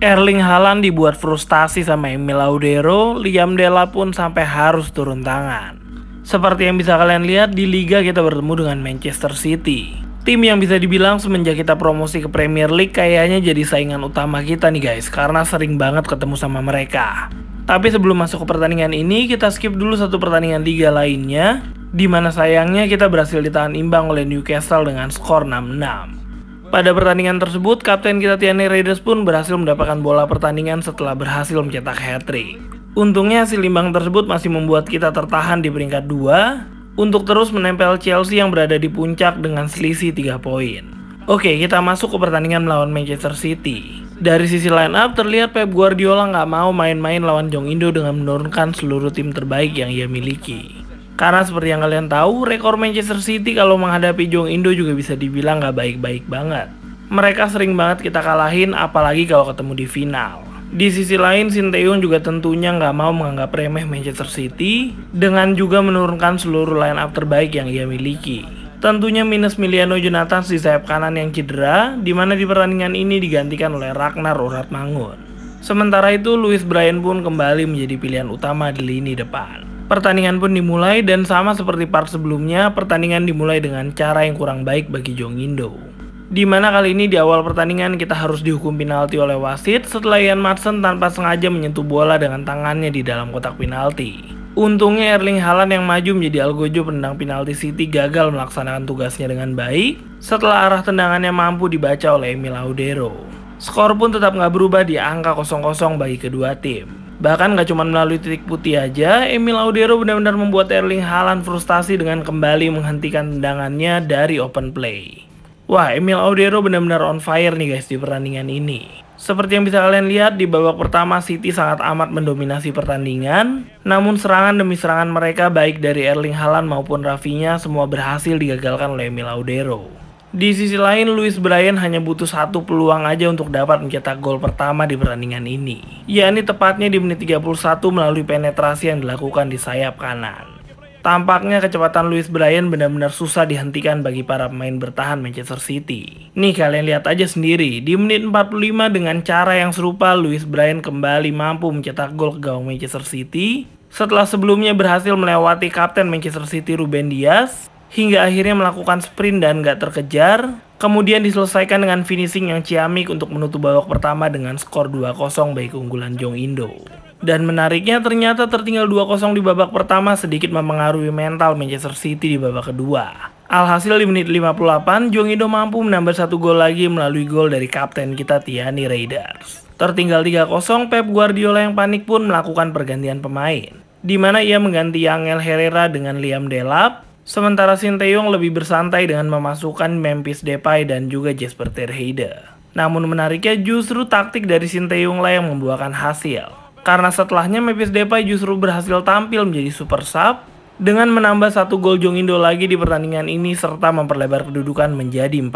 Erling Haaland dibuat frustasi sama Emil Laudero, Liam Della pun sampai harus turun tangan. Seperti yang bisa kalian lihat di Liga kita bertemu dengan Manchester City. Tim yang bisa dibilang semenjak kita promosi ke Premier League kayaknya jadi saingan utama kita nih guys karena sering banget ketemu sama mereka. Tapi sebelum masuk ke pertandingan ini kita skip dulu satu pertandingan liga lainnya di mana sayangnya kita berhasil ditahan imbang oleh Newcastle dengan skor 6-6. Pada pertandingan tersebut, kapten kita Tiani Raiders pun berhasil mendapatkan bola pertandingan setelah berhasil mencetak hat-trick. Untungnya hasil imbang tersebut masih membuat kita tertahan di peringkat 2 untuk terus menempel Chelsea yang berada di puncak dengan selisih 3 poin. Oke, kita masuk ke pertandingan melawan Manchester City. Dari sisi line up, terlihat Pep Guardiola nggak mau main-main lawan Jong Indo dengan menurunkan seluruh tim terbaik yang ia miliki. Karena seperti yang kalian tahu, rekor Manchester City kalau menghadapi Jong Indo juga bisa dibilang nggak baik-baik banget. Mereka sering banget kita kalahin, apalagi kalau ketemu di final. Di sisi lain, Sinteung juga tentunya nggak mau menganggap remeh Manchester City dengan juga menurunkan seluruh line up terbaik yang ia miliki. Tentunya minus Miliano Jonathan di sayap kanan yang cedera, di mana di pertandingan ini digantikan oleh Ragnar Mangun. Sementara itu, Luis Brian pun kembali menjadi pilihan utama di lini depan. Pertandingan pun dimulai dan sama seperti part sebelumnya, pertandingan dimulai dengan cara yang kurang baik bagi Jong Indo. Di mana kali ini di awal pertandingan kita harus dihukum penalti oleh wasit setelah Ian Madsen tanpa sengaja menyentuh bola dengan tangannya di dalam kotak penalti. Untungnya Erling Haaland yang maju menjadi algojo penendang penalti City gagal melaksanakan tugasnya dengan baik setelah arah tendangannya mampu dibaca oleh Emil Audero. Skor pun tetap nggak berubah di angka 0-0 bagi kedua tim. Bahkan gak cuma melalui titik putih aja, Emil Audero benar-benar membuat Erling Haaland frustasi dengan kembali menghentikan tendangannya dari open play. Wah, Emil Audero benar-benar on fire nih guys di pertandingan ini. Seperti yang bisa kalian lihat, di babak pertama City sangat amat mendominasi pertandingan. Namun serangan demi serangan mereka baik dari Erling Haaland maupun Rafinha semua berhasil digagalkan oleh Emil Audero. Di sisi lain, Luis Brian hanya butuh satu peluang aja untuk dapat mencetak gol pertama di pertandingan ini. Ya ini tepatnya di menit 31 melalui penetrasi yang dilakukan di sayap kanan. Tampaknya kecepatan Luis Brian benar-benar susah dihentikan bagi para pemain bertahan Manchester City. Nih kalian lihat aja sendiri, di menit 45 dengan cara yang serupa Luis Brian kembali mampu mencetak gol ke gawang Manchester City setelah sebelumnya berhasil melewati kapten Manchester City Ruben Dias hingga akhirnya melakukan sprint dan gak terkejar. Kemudian diselesaikan dengan finishing yang ciamik untuk menutup babak pertama dengan skor 2-0 baik unggulan Jong Indo. Dan menariknya ternyata tertinggal 2-0 di babak pertama sedikit mempengaruhi mental Manchester City di babak kedua. Alhasil di menit 58, Jong Indo mampu menambah satu gol lagi melalui gol dari kapten kita Tiani Raiders. Tertinggal 3-0, Pep Guardiola yang panik pun melakukan pergantian pemain. Di mana ia mengganti Angel Herrera dengan Liam Delap, Sementara Sinteyong lebih bersantai dengan memasukkan Memphis Depay dan juga Jasper Terheide. Namun menariknya justru taktik dari Sinteyong lah yang membuahkan hasil. Karena setelahnya Memphis Depay justru berhasil tampil menjadi super sub dengan menambah satu gol Jong Indo lagi di pertandingan ini serta memperlebar kedudukan menjadi 4-0.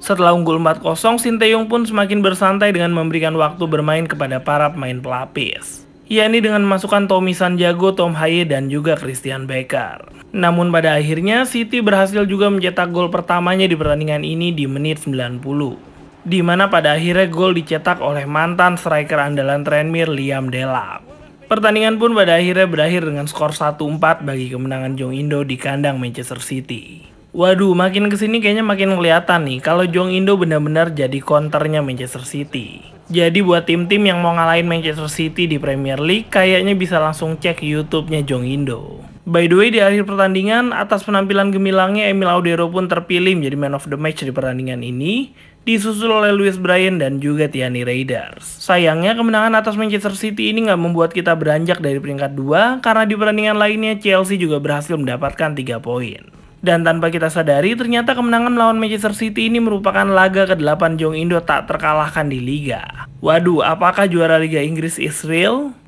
Setelah unggul 4-0, Sinteyong pun semakin bersantai dengan memberikan waktu bermain kepada para pemain pelapis. Ia ini dengan masukan Tommy Sanjago, Tom Haye, dan juga Christian Becker. Namun pada akhirnya, City berhasil juga mencetak gol pertamanya di pertandingan ini di menit 90 di mana pada akhirnya gol dicetak oleh mantan striker andalan Tranmere Liam Delap. Pertandingan pun pada akhirnya berakhir dengan skor 1-4 bagi kemenangan Jong Indo di kandang Manchester City. Waduh, makin kesini kayaknya makin kelihatan nih kalau Jong Indo benar-benar jadi konternya Manchester City. Jadi buat tim-tim yang mau ngalahin Manchester City di Premier League, kayaknya bisa langsung cek YouTube-nya Jong Indo. By the way, di akhir pertandingan, atas penampilan gemilangnya, Emil Audero pun terpilih menjadi man of the match di pertandingan ini, disusul oleh Luis Bryan dan juga Tiani Raiders. Sayangnya, kemenangan atas Manchester City ini nggak membuat kita beranjak dari peringkat 2, karena di pertandingan lainnya, Chelsea juga berhasil mendapatkan 3 poin. Dan tanpa kita sadari, ternyata kemenangan melawan Manchester City ini merupakan laga ke-8 Jong Indo tak terkalahkan di Liga. Waduh, apakah juara Liga Inggris Israel?